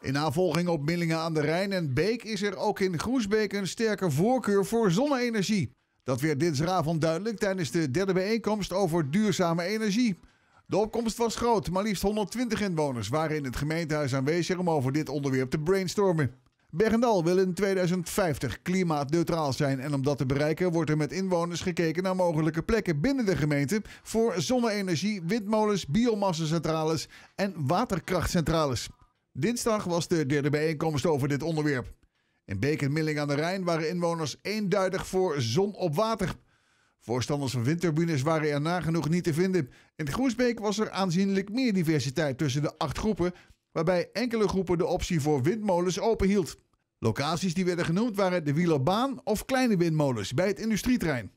In navolging op Millingen aan de Rijn en Beek is er ook in Groesbeek een sterke voorkeur voor zonne-energie. Dat werd dinsdagavond duidelijk tijdens de derde bijeenkomst over duurzame energie. De opkomst was groot, maar liefst 120 inwoners waren in het gemeentehuis aanwezig om over dit onderwerp te brainstormen. Bergendal wil in 2050 klimaatneutraal zijn en om dat te bereiken wordt er met inwoners gekeken naar mogelijke plekken binnen de gemeente voor zonne-energie, windmolens, biomassacentrales en waterkrachtcentrales. Dinsdag was de derde bijeenkomst over dit onderwerp. In Beek en Milling aan de Rijn waren inwoners eenduidig voor zon op water. Voorstanders van windturbines waren er nagenoeg niet te vinden. In Groesbeek was er aanzienlijk meer diversiteit tussen de acht groepen, waarbij enkele groepen de optie voor windmolens openhield. Locaties die werden genoemd waren de wielerbaan of kleine windmolens bij het industrieterrein.